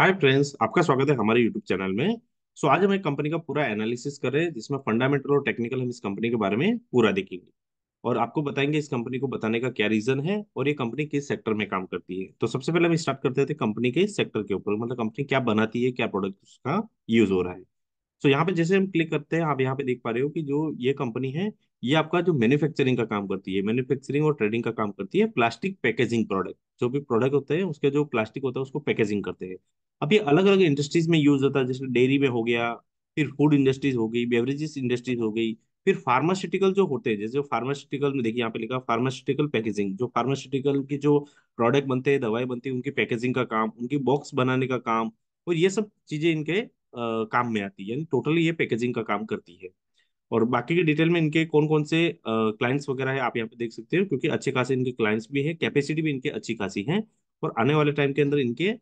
hi friends आपका स्वागत है हमारे यूट्यूब चैनल में सो so, आज हम एक कंपनी का पूरा एनालिसिस कर रहे हैं जिसमें फंडामेंटल और टेक्निकल हम इस कंपनी के बारे में पूरा देखेंगे और आपको बताएंगे इस कंपनी को बताने का क्या रीजन है और ये कंपनी किस सेक्टर में काम करती है तो सबसे पहले हम स्टार्ट करते थे कंपनी के सेक्टर के ऊपर मतलब कंपनी क्या बनाती है क्या प्रोडक्ट उसका यूज हो रहा है सो यहाँ पे जैसे हम क्लिक करते हैं आप यहाँ पे देख पा रहे हो कि जो ये कंपनी है ये आपका जो मैन्युफैक्चरिंग का काम करती है मैन्युफैक्चरिंग और ट्रेडिंग का काम करती है प्लास्टिक पैकेजिंग प्रोडक्ट जो भी प्रोडक्ट होते हैं उसके जो प्लास्टिक होता है उसको पैकेजिंग करते हैं अब ये अलग अलग इंडस्ट्रीज में यूज होता है जैसे डेयरी में हो गया फिर फूड इंडस्ट्रीज हो गई बेवरेजेस इंडस्ट्रीज हो गई फिर फार्मास्यूटिकल जो होते हैं जैसे फार्मास्यूटिकल में देखिए यहाँ पे लिखा फार्मास्यूटिकल पैकेजिंग जो फार्मास्यूटिकल के जो प्रोडक्ट बनते हैं दवाई बनती है उनकी पैकेजिंग का काम उनकी बॉक्स बनाने का काम और ये सब चीजें इनके काम में आती है टोटली ये पैकेजिंग का काम करती है और बाकी के डिटेल में इनके कौन कौन से क्लाइंट्स वगैरह है आप यहाँ पे देख सकते हो क्योंकि अच्छे खासे इनके क्लाइंट्स भी है कैपेसिटी भी इनके अच्छी खासी है और आने वाले टाइम के अंदर इनके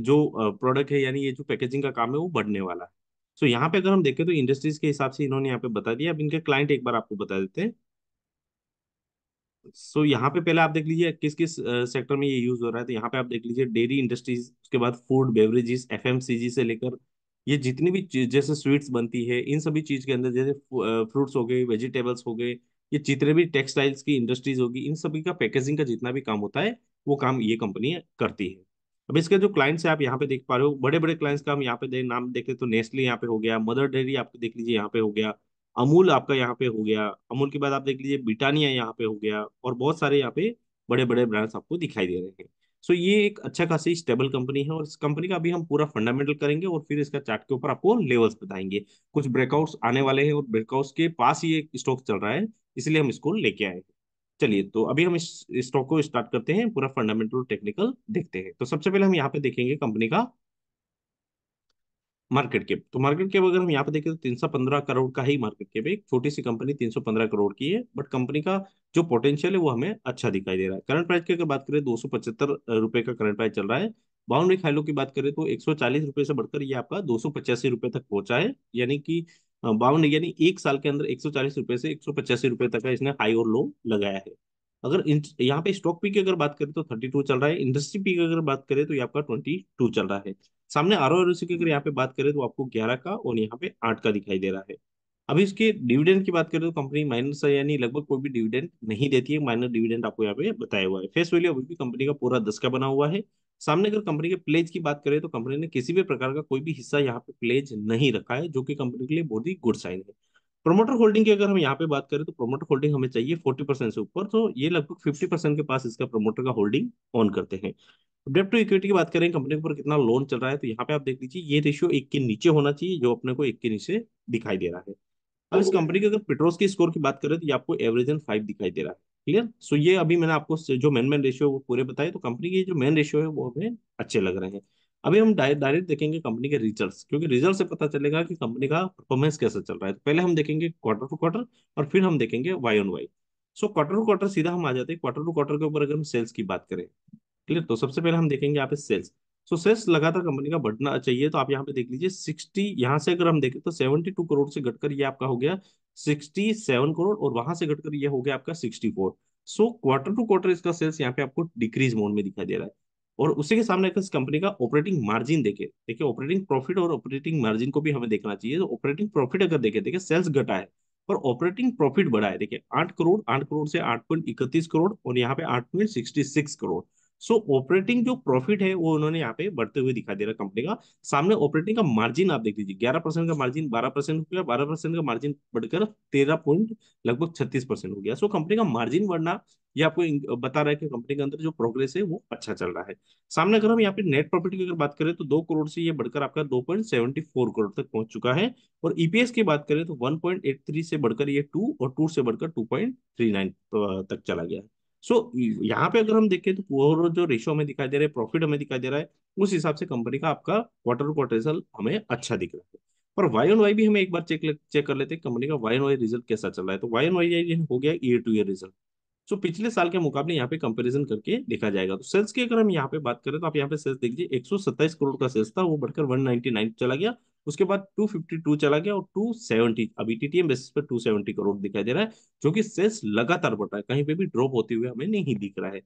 जो प्रोडक्ट है यानी ये जो पैकेजिंग का काम है वो बढ़ने वाला है सो so, यहाँ पे अगर हम देखें तो इंडस्ट्रीज के हिसाब से इन्होंने यहाँ पे बता दिया अब इनके क्लाइंट एक बार आपको बता देते हैं सो so, यहाँ पे पहले आप देख लीजिए किस किस सेक्टर में ये यूज हो रहा है तो यहाँ पे आप देख लीजिए डेयरी इंडस्ट्रीज उसके बाद फूड बेवरेजेस एफ से लेकर ये जितनी भी जैसे स्वीट्स बनती है इन सभी चीज के अंदर जैसे फ्रूट्स हो गए वेजिटेबल्स हो गए ये जितने भी टेक्सटाइल्स की इंडस्ट्रीज होगी इन सभी का पैकेजिंग का जितना भी काम होता है वो काम ये कंपनी करती है अब इसके जो क्लाइंट्स है आप यहाँ पे देख पा रहे हो बड़े बड़े क्लाइंट्स का हम यहाँ पे दे, नाम देखते तो नेस्ले यहाँ पे हो गया मदर डेयरी आप देख लीजिए यहाँ पे हो गया अमूल आपका यहाँ पे हो गया अमूल के बाद आप देख लीजिए ब्रिटानिया यहाँ पे हो गया और बहुत सारे यहाँ पे बड़े बड़े ब्रांड्स आपको दिखाई दे रहे हैं सो ये एक अच्छा खासी स्टेबल कंपनी है और इस कंपनी का अभी हम पूरा फंडामेंटल करेंगे और फिर इसका चार्ट के ऊपर आपको लेवल्स बताएंगे कुछ ब्रेकआउट्स आने वाले हैं और ब्रेकआउट्स के पास ही एक स्टॉक चल रहा है इसलिए हम इसको लेके आए चलिए तो अभी हम इस स्टॉक को स्टार्ट करते हैं पूरा फंडामेंटल टेक्निकल देखते हैं तो सबसे पहले हम यहाँ पे देखेंगे कंपनी का मार्केट कैप तो मार्केट कैप अगर हम यहाँ पे देखें तो तीन सौ पंद्रह करोड़ का ही मार्केट कैप है एक छोटी सी कंपनी तीन सौ पंद्रह करोड़ की है बट कंपनी का जो पोटेंशियल है वो हमें अच्छा दिखाई दे रहा है करंट प्राइस की अगर बात करें दो सौ पचहत्तर रुपए का करंट प्राइस चल रहा है बाउंड्री खाइलो की बात करें तो एक सौ चालीस रुपए से बढ़कर ये आपका दो सौ पचासी रुपए तक पहुंचा है यानी कि बाउंड यानी एक साल के अंदर एक सौ चालीस रुपए से एक सौ पचासी रुपए तक का इसने हाई और लो लगाया है अगर यहाँ पे स्टॉक पी की अगर बात करें तो थर्टी टू चल रहा है इंडस्ट्री पी की अगर बात करें तो ये आपका ट्वेंटी टू चल रहा है सामने आरओ आरओसी की अगर यहाँ पे बात करें तो आपको ग्यारह का और यहाँ पे आठ का दिखाई दे रहा है अभी इसके डिविडेंड की बात करें तो कंपनी माइनस है यानी लगभग कोई भी डिविडेंड नहीं देती है माइनस डिविडेंड आपको यहाँ पे बताया हुआ है फेस वैल्यू अभी भी कंपनी का पूरा दस का बना हुआ है सामने अगर कंपनी के प्लेज की बात करें तो कंपनी ने किसी भी प्रकार का कोई भी हिस्सा यहाँ पे प्लेज नहीं रखा है जो कि कंपनी के लिए बहुत ही गुड साइन है प्रोमोटर होल्डिंग की अगर हम यहाँ पे बात करें तो प्रोमोटर होल्डिंग हमें चाहिए फोर्टी परसेंट से ऊपर तो ये लगभग फिफ्टी परसेंट के पास इसका प्रोमोटर का होल्डिंग ऑन करते हैं डेप्ट टू इक्विटी की बात करें कंपनी के ऊपर कितना लोन चल रहा है तो यहाँ पे आप देख लीजिए ये रेशियो एक के नीचे होना चाहिए जो अपने को एक के नीचे दिखाई दे रहा है अब इस कंपनी के अगर पेट्रोल के स्कोर की बात करें तो ये आपको एवरेज एंड फाइव दिखाई दे रहा है क्लियर सो ये अभी मैंने आपको जो मेन मेन रेशियो वो पूरे बताए तो कंपनी के जो मेन रेशियो है वो हमें अच्छे लग रहे हैं अभी हम डायरेक्ट देखेंगे कंपनी के रिजल्ट्स क्योंकि रिजल्ट से पता चलेगा कि कंपनी का परफॉर्मेंस कैसा चल रहा है तो पहले हम देखेंगे क्वार्टर टू क्वार्टर और फिर हम देखेंगे Y on Y so quarter to quarter सीधा हम आ जाते हैं क्वार्टर टू क्वार्टर के ऊपर अगर हम सेल्स की बात करें क्लियर तो सबसे पहले हम देखेंगे यहाँ पे सेल्स सो सेल्स लगातार कंपनी का बढ़ना चाहिए तो आप यहाँ पे देख लीजिए सिक्सटी यहाँ से अगर हम देखें तो सेवेंटी टू करोड़ से घटकर ये आपका हो गया सिक्सटी सेवन करोड़ और वहां से घटकर ये हो गया आपका sixty four so quarter to quarter इसका सेल्स यहाँ पे आपको डिक्रीज मोड में दिखाई दे रहा है और उसी के सामने इस कंपनी का ऑपरेटिंग मार्जिन देखे देखिए ऑपरेटिंग प्रॉफिट और ऑपरेटिंग मार्जिन को भी हमें देखना चाहिए तो ऑपरेटिंग प्रॉफिट अगर देखे देखिए सेल्स घटा है और ऑपरेटिंग प्रॉफिट बढ़ा है देखिए आठ करोड़ आठ करोड़ से आठ पॉइंट इकतीस करोड़ और यहाँ पे आठ point sixty six crore so operating जो प्रॉफिट है वो उन्होंने यहाँ पे बढ़ते हुए दिखा दे रहा कंपनी का सामने ऑपरेटिंग का मार्जिन आप देख लीजिए ग्यारह परसेंट का मार्जिन बारह परसेंट हो गया बारह परसेंट का मार्जिन बढ़कर तेरह पॉइंट लगभग छत्तीस परसेंट हो गया सो कंपनी का मार्जिन बढ़ना ये आपको बता रहा है कि कंपनी के अंदर जो प्रोग्रेस है वो अच्छा चल रहा है सामने अगर हम यहाँ पे नेट प्रॉफिट की अगर बात करें तो दो करोड़ से ये बढ़कर आपका दो पॉइंट सेवेंटी फोर करोड़ तक पहुंच चुका है और ईपीएस e की बात करें तो वन पॉइंट एट थ्री से बढ़कर ये टू और टू से बढ़कर टू पॉइंट थ्री नाइन तक चला गया है सो so, यहाँ पे अगर हम देखें तो ओवरऑल जो रेशो हमें दिखाई दे रहा है प्रॉफिट हमें दिखाई दे रहा है उस हिसाब से कंपनी का आपका क्वार्टर क्वार्टर रिजल्ट हमें अच्छा दिख रहा है पर वाई एन वाई भी हमें एक बार चेक चेक कर लेते हैं कंपनी का वाई एन वाई रिजल्ट कैसा चल रहा है तो वाई एन वाई हो गया year to year result so पिछले साल के मुकाबले यहाँ पे कंपेरिजन करके देखा जाएगा तो सेल्स की अगर हम यहाँ पे बात करें तो आप यहाँ पे सेल्स देखिए सत्ताईस करोड़ का सेल्स था वो बढ़कर नाइन चला गया उसके बाद 252 चला गया और 270 अभी टीटीएम बेसिस पर 270 करोड़ दिखाई दे रहा है जो कि सेल्स लगातार बढ़ रहा है कहीं पे भी ड्रॉप होते हुए हमें नहीं दिख रहा है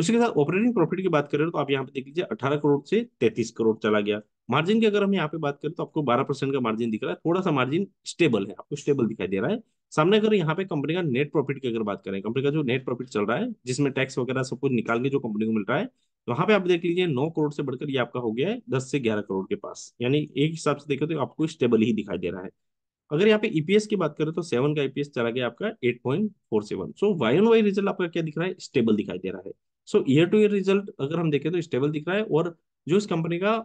उसके साथ ऑपरेटिंग प्रॉफिट की बात करें तो आप यहाँ पे देख लीजिए अठारह करोड़ से तैतीस करोड़ चला गया मार्जिन की अगर हम यहाँ पे बात करें तो आपको बारह परसेंट का मार्जिन दिख रहा है थोड़ा सा मार्जिन स्टेबल है आपको स्टेबल दिखाई दे रहा है सामने अगर यहाँ पे कंपनी का नेट प्रॉफिट की अगर बात करें कंपनी का जो नेट प्रॉफिट चल रहा है जिसमें टैक्स वगैरह सब कुछ निकाल के जो कंपनी को मिल रहा है तो वहां पे आप देख लीजिए नौ करोड़ से बढ़कर ये आपका हो गया है दस से ग्यारह करोड़ के पास यानी एक हिसाब से देखे तो आपको स्टेबल ही दिखाई दे रहा है अगर यहाँ पे ईपीएस e की बात करें तो सेवन का ईपीएस e चला गया आपका eight point four seven so Y N Y result आपका क्या दिख रहा है स्टेबल दिखाई दे रहा है so year to year result अगर हम देखें तो स्टेबल दिख रहा है और जो इस कंपनी का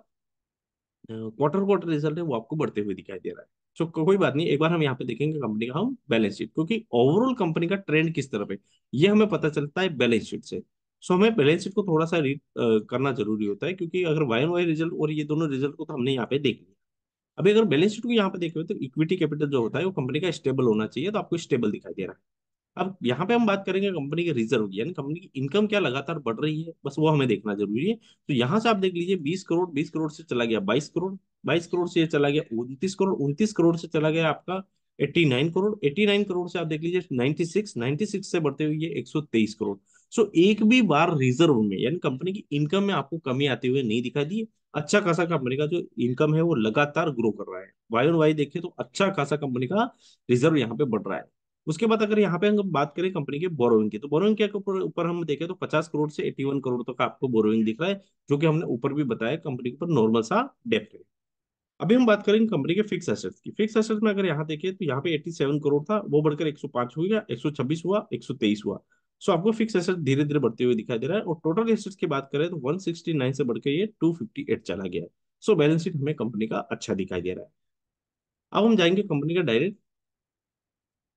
क्वार्टर क्वार्टर रिजल्ट है वो आपको बढ़ते हुए दिखाई दे रहा है सो so, कोई बात नहीं एक बार हम यहाँ पे देखेंगे कंपनी का हम बैलेंस शीट क्योंकि ओवरऑल कंपनी का ट्रेंड किस तरफ है ये हमें पता चलता है बैलेंस शीट से सो हमें बैलेंस शीट को थोड़ा सा रीड करना जरूरी होता है क्योंकि अगर वाई एन वाई रिजल्ट और ये दोनों रिजल्ट को तो हमने यहाँ पे देख लिया अभी अगर बैलेंस शीट को यहाँ पे देखे हो तो इक्विटी कैपिटल जो होता है वो कंपनी का स्टेबल होना चाहिए तो आपको स्टेबल दिखाई दे रहा है अब यहाँ पे हम बात करेंगे कंपनी के रिजर्व की यानी कंपनी की इनकम क्या लगातार बढ़ रही है बस वो हमें देखना जरूरी है तो यहाँ से आप देख लीजिए बीस करोड़ बीस करोड़ से चला गया बाईस करोड़ बाईस करोड़ से ये चला गया उनतीस करोड़ उनतीस करोड़ से चला गया आपका eighty nine crore eighty nine crore से आप देख लीजिए नाइन्टी सिक्स नाइन्टी सिक्स से बढ़ते हुए एक सौ तेईस करोड़ सो एक भी बार रिजर्व में यानी कंपनी की इनकम में आपको कमी आते हुए नहीं दिखाई दी अच्छा खासा कंपनी का जो इनकम है वो लगातार ग्रो कर रहा है वाई ऑन वाई देखिए तो अच्छा खासा कंपनी का रिजर्व यहाँ पे बढ़ रहा है उसके बाद अगर यहाँ पे हम बात करें कंपनी के बोरोइंग की तो बोरोइंग के ऊपर हम देखें तो 50 करोड़ से 81 करोड़ तक तो आपको बोरोइंग दिख रहा है जो कि हमने ऊपर भी बताया कंपनी के ऊपर नॉर्मल सा डेप्ट है अभी हम बात करेंगे कंपनी के फिक्स एसेट्स की फिक्स एसेट्स में अगर यहाँ देखें तो यहाँ पे 87 करोड़ था वो बढ़कर 105 हो गया 126 हुआ 123 हुआ सो आपको फिक्स एसेट धीरे धीरे बढ़ते हुए दिखाई दे रहा है और टोटल एसेट्स की बात करें तो 169 से बढ़कर ये 258 चला गया है सो बैलेंस शीट हमें कंपनी का अच्छा दिखाई दे रहा है अब हम जाएंगे कंपनी का डायरेक्ट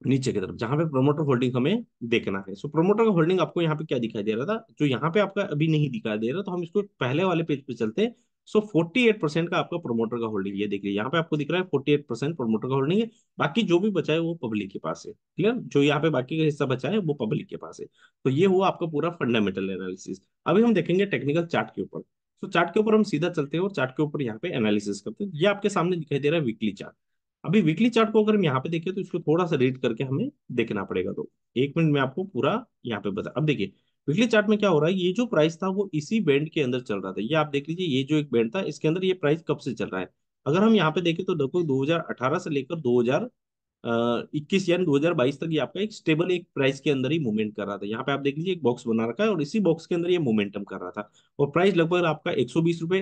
नीचे की तरफ जहां पे प्रोमोटर होल्डिंग हमें देखना है सो प्रोमोटर का होल्डिंग आपको यहाँ पे क्या दिखाई दे रहा था जो यहाँ पे आपका अभी नहीं दिखाई दे रहा तो हम इसको पहले वाले पेज पे चलते हैं सो फोर्टी एट परसेंट का आपका प्रोमोटर का होल्डिंग ये लीजिए यहाँ पे आपको दिख रहा है फोर्टी एट परसेंट प्रोमोटर का होल्डिंग है बाकी जो भी बचा है वो पब्लिक के पास है क्लियर जो यहाँ पे बाकी का हिस्सा बचा है वो पब्लिक के पास है तो ये हुआ आपका पूरा फंडामेंटल एनालिसिस अभी हम देखेंगे टेक्निकल चार्ट के ऊपर तो चार्ट के ऊपर हम सीधा चलते हैं और चार्ट के ऊपर यहाँ पे एनालिसिस करते हैं ये आपके सामने दिखाई दे रहा है वीकली चार्ट अभी वीकली चार्ट को अगर हम यहाँ पे देखें तो इसको थोड़ा सा रीड करके हमें देखना पड़ेगा तो एक मिनट में आपको पूरा यहाँ पे बता अब देखिए वीकली चार्ट में क्या हो रहा है ये जो प्राइस था वो इसी बैंड के अंदर चल रहा था ये आप देख लीजिए ये जो एक बैंड था इसके अंदर ये प्राइस कब से चल रहा है अगर हम यहाँ पे देखें तो देखो 2018 से लेकर 2021 यानी 2022 तक ये आपका एक स्टेबल एक प्राइस के अंदर ही मूवमेंट कर रहा था यहाँ पे आप देख लीजिए एक बॉक्स बना रखा है और इसी बॉक्स के अंदर ये मोमेंटम कर रहा था और प्राइस लगभग आपका एक सौ बीस रुपए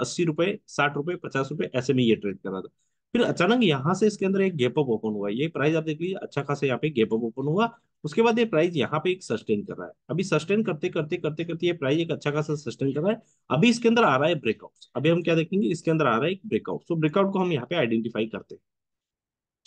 अस्सी रुपए साठ रुपए पचास रुपए ऐसे में ये ट्रेड कर रहा था फिर अचानक यहाँ से इसके अंदर एक गैप अप ओपन हुआ ये प्राइस आप देख लीजिए अच्छा खासा यहाँ पे गैप अप ओपन हुआ उसके बाद ये प्राइस यहाँ पे एक सस्टेन कर रहा है अभी सस्टेन करते करते करते करते ये प्राइस एक अच्छा खासा सस्टेन कर रहा है अभी इसके अंदर आ रहा है ब्रेकआउट अभी हम क्या देखेंगे इसके अंदर आ रहा है एक ब्रेकआउट सो ब्रेकआउट को हम यहाँ पे आइडेंटिफाई करते हैं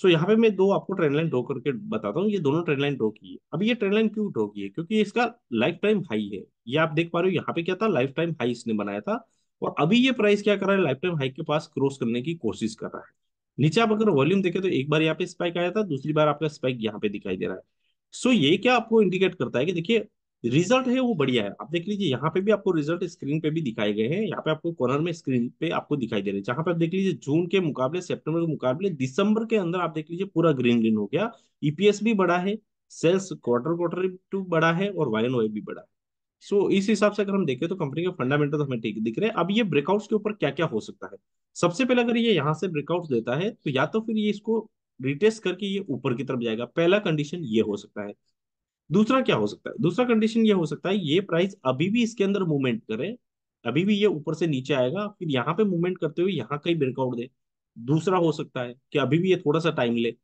सो so, यहाँ पे मैं दो आपको ट्रेंड लाइन ड्रॉ करके बताता हूँ ये दोनों ट्रेंड लाइन ड्रॉ की है अभी ये ट्रेंड लाइन क्यों ड्रॉ की है क्योंकि इसका लाइफ टाइम हाई है ये आप देख पा रहे हो यहाँ पे क्या था लाइफ टाइम हाई इसने बनाया था और अभी ये प्राइस क्या कर रहा है लाइफ टाइम हाई के पास क्रॉस करने की कोशिश कर रहा है नीचे आप अगर वॉल्यूम देखें तो एक बार यहाँ पे स्पाइक आया था दूसरी बार आपका स्पाइक यहाँ पे दिखाई दे रहा है सो so, ये क्या आपको इंडिकेट करता है कि देखिए रिजल्ट है वो बढ़िया है आप देख लीजिए यहाँ पे भी आपको रिजल्ट स्क्रीन पे भी दिखाए गए हैं यहाँ पे आपको कॉर्नर में स्क्रीन पे आपको दिखाई दे रहे हैं जहां पे आप देख लीजिए जून के मुकाबले सेप्टेम्बर के मुकाबले दिसंबर के अंदर आप देख लीजिए पूरा ग्रीन ग्रीन हो गया ईपीएस e भी बढ़ा है सेल्स क्वार्टर क्वार्टर टू बढ़ा है और वाई एन वाई भी बढ़ा है सो so, इस हिसाब से अगर हम देखें तो कंपनी के फंडामेंटल हमें ठीक दिख रहे हैं अब ये ब्रेकआउट्स के ऊपर क्या क्या हो सकता है सबसे पहले अगर ये यहाँ से ब्रेकआउट देता है तो या तो फिर ये इसको रिटेस्ट करके ये ऊपर की तरफ जाएगा पहला कंडीशन ये हो सकता है दूसरा क्या हो सकता है दूसरा कंडीशन ये हो सकता है ये प्राइस अभी भी इसके अंदर मूवमेंट करे अभी भी ये ऊपर से नीचे आएगा फिर यहाँ पे मूवमेंट करते हुए यहाँ कहीं ब्रेकआउट दे दूसरा हो सकता है कि अभी भी ये थोड़ा सा टाइम ले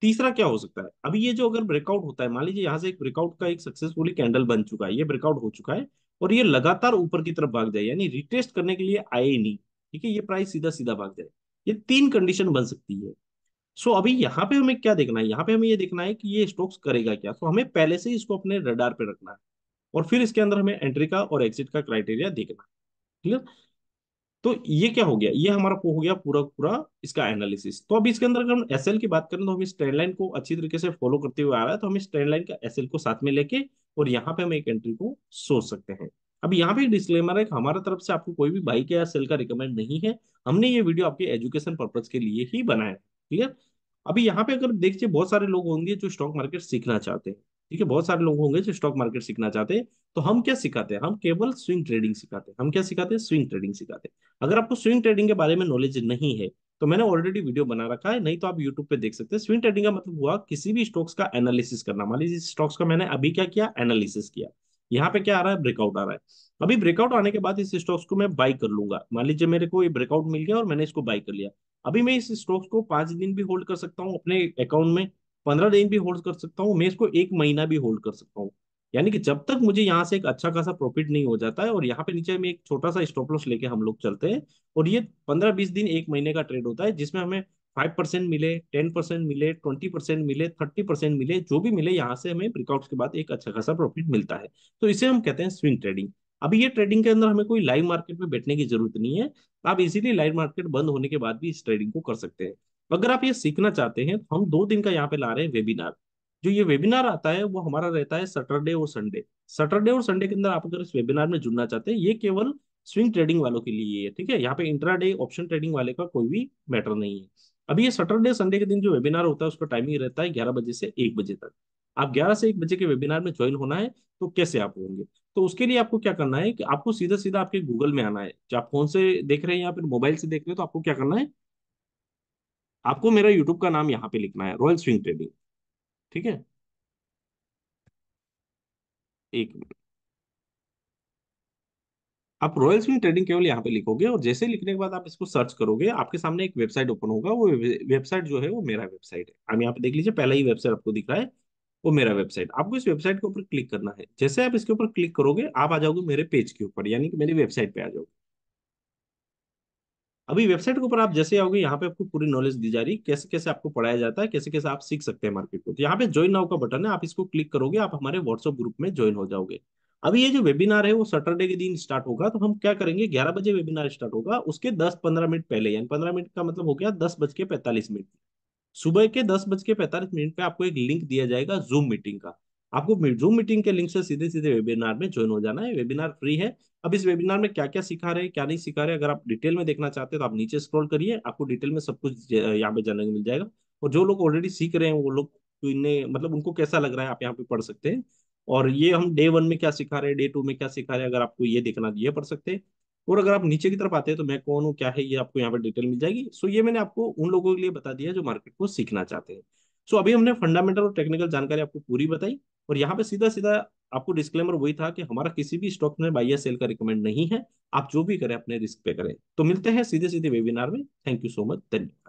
तीसरा क्या हो सकता है अभी ये जो अगर ब्रेकआउट होता है मान लीजिए यहाँ से एक ब्रेकआउट का एक सक्सेसफुली कैंडल बन चुका है ये ब्रेकआउट हो चुका है और ये लगातार ऊपर की तरफ भाग जाए यानी रिटेस्ट करने के लिए आए नहीं ठीक है ये प्राइस सीधा सीधा भाग जाए ये तीन कंडीशन बन सकती है सो अभी यहाँ पे हमें क्या देखना है यहाँ पे हमें ये देखना है कि ये स्टॉक्स करेगा क्या सो हमें पहले से इसको अपने रडार पे रखना है और फिर इसके अंदर हमें एंट्री का और एग्जिट का क्राइटेरिया देखना है क्लियर तो ये क्या हो गया ये हमारा हो गया पूरा पूरा इसका एनालिसिस तो अभी इसके अंदर अगर हम एस की बात करें तो हम इस ट्रेंड लाइन को अच्छी तरीके से फॉलो करते हुए आ रहा है तो हम इस ट्रेंड लाइन का एस को साथ में लेके और यहाँ पे हम एक एंट्री को सोच सकते हैं अब यहाँ पे डिस्क्लेमर है हमारा तरफ से आपको कोई भी बाई के या सेल का रिकमेंड नहीं है हमने ये वीडियो आपके एजुकेशन पर्पज के लिए ही बनाया क्लियर अभी यहाँ पे अगर देखिए बहुत सारे लोग होंगे जो स्टॉक मार्केट सीखना चाहते हैं ठीक है बहुत सारे लोग होंगे जो स्टॉक मार्केट सीखना चाहते हैं तो हम क्या सिखाते हैं हम केवल स्विंग ट्रेडिंग सिखाते हैं हम क्या सिखाते हैं स्विंग ट्रेडिंग सिखाते हैं अगर आपको स्विंग ट्रेडिंग के बारे में नॉलेज नहीं है तो मैंने ऑलरेडी वीडियो बना रखा है नहीं तो आप यूट्यूब पे देख सकते हैं स्विंग ट्रेडिंग का मतलब हुआ किसी भी स्टॉक्स का एनालिसिस करना मान लीजिए स्टॉक्स का मैंने अभी क्या किया एनालिसिस किया यहाँ पे क्या आ रहा है ब्रेकआउट आ रहा है अभी ब्रेकआउट आने के बाद इस स्टॉक्स को मैं बाई कर लूंगा मान लीजिए मेरे को ये ब्रेकआउट मिल गया और मैंने इसको बाई कर लिया अभी मैं इस स्टॉक्स को पांच दिन भी होल्ड कर सकता हूँ अपने अकाउंट में पंद्रह दिन भी होल्ड कर सकता हूँ मैं इसको एक महीना भी होल्ड कर सकता हूँ यानी कि जब तक मुझे यहाँ से एक अच्छा खासा प्रॉफिट नहीं हो जाता है और यहाँ पे नीचे में एक छोटा सा स्टॉप लॉस लेके हम लोग चलते हैं और ये पंद्रह बीस दिन एक महीने का ट्रेड होता है जिसमें हमें फाइव परसेंट मिले टेन परसेंट मिले ट्वेंटी परसेंट मिले थर्टी परसेंट मिले जो भी मिले यहाँ से हमें ब्रेकआउट के बाद एक अच्छा खासा प्रॉफिट मिलता है तो इसे हम कहते हैं स्विंग ट्रेडिंग अभी ये ट्रेडिंग के अंदर हमें कोई लाइव मार्केट में बैठने की जरूरत नहीं है आप इजिली लाइव मार्केट बंद होने के बाद भी इस ट्रेडिंग को कर सकते हैं अगर आप ये सीखना चाहते हैं तो हम दो दिन का यहाँ पे ला रहे हैं वेबिनार जो ये वेबिनार आता है वो हमारा रहता है सैटरडे और संडे सैटरडे और संडे के अंदर आप अगर इस वेबिनार में जुड़ना चाहते हैं ये केवल स्विंग ट्रेडिंग वालों के लिए है ठीक है यहाँ पे इंट्राडे ऑप्शन ट्रेडिंग वाले का कोई भी मैटर नहीं है अभी ये सैटरडे संडे के दिन जो वेबिनार होता है उसका टाइमिंग रहता है ग्यारह बजे से एक बजे तक आप ग्यारह से एक बजे के वेबिनार में ज्वाइन होना है तो कैसे आप होंगे तो उसके लिए आपको क्या करना है कि आपको सीधा सीधा आपके गूगल में आना है जो आप फोन से देख रहे हैं या फिर मोबाइल से देख रहे हैं तो आपको क्या करना है आपको मेरा यूट्यूब का नाम यहाँ पे लिखना है रॉयल स्विंग ट्रेडिंग ठीक है एक मिनट आप रॉयल स्विंग ट्रेडिंग केवल यहाँ पे लिखोगे और जैसे लिखने के बाद आप इसको सर्च करोगे आपके सामने एक वेबसाइट ओपन होगा वो वेबसाइट जो है वो मेरा वेबसाइट है हम यहाँ पे देख लीजिए पहला ही वेबसाइट आपको दिख रहा है वो मेरा वेबसाइट आपको इस वेबसाइट के ऊपर क्लिक करना है जैसे आप इसके ऊपर क्लिक करोगे आप आ जाओगे मेरे पेज के ऊपर यानी कि मेरी वेबसाइट पे आ जाओगे अभी वेबसाइट के ऊपर आप जैसे आओगे यहाँ पे आपको पूरी नॉलेज दी जा रही है कैसे कैसे आपको पढ़ाया जाता है कैसे कैसे आप सीख सकते हैं मार्केट को तो यहाँ पे ज्वाइन नाउ का बटन है आप इसको क्लिक करोगे आप हमारे व्हाट्सअप ग्रुप में ज्वाइन हो जाओगे अभी ये जो वेबिनार है वो सैटरडे के दिन स्टार्ट होगा तो हम क्या करेंगे ग्यारह बजे वेबिनार स्टार्ट होगा उसके दस पंद्रह मिनट पहले यानी पंद्रह मिनट का मतलब हो गया दस बज के पैंतालीस मिनट सुबह के दस बज के पैंतालीस मिनट पे आपको एक लिंक दिया जाएगा जूम मीटिंग का आपको जूम मीटिंग के लिंक से सीधे सीधे वेबिनार में ज्वाइन हो जाना है वेबिनार फ्री है अब इस वेबिनार में क्या क्या सिखा रहे हैं क्या नहीं सिखा रहे अगर आप डिटेल में देखना चाहते हैं तो आप नीचे स्क्रॉल करिए आपको डिटेल में सब कुछ यहाँ पे जानने को मिल जाएगा और जो लोग ऑलरेडी सीख रहे हैं वो लोग तो इन्हें मतलब उनको कैसा लग रहा है आप यहाँ पे पढ़ सकते हैं और ये हम डे वन में क्या सिखा रहे हैं डे टू में क्या सिखा रहे हैं अगर आपको ये देखना तो ये पढ़ सकते हैं और अगर आप नीचे की तरफ आते हैं तो मैं कौन हूँ क्या है ये आपको यहाँ पे डिटेल मिल जाएगी सो ये मैंने आपको उन लोगों के लिए बता दिया जो मार्केट को सीखना चाहते हैं सो अभी हमने फंडामेंटल और टेक्निकल जानकारी आपको पूरी बताई और यहाँ पे सीधा सीधा आपको डिस्क्लेमर वही था कि हमारा किसी भी स्टॉक में बाई या सेल का रिकमेंड नहीं है आप जो भी करें अपने रिस्क पे करें तो मिलते हैं सीधे सीधे वेबिनार में थैंक यू सो मच धन्यवाद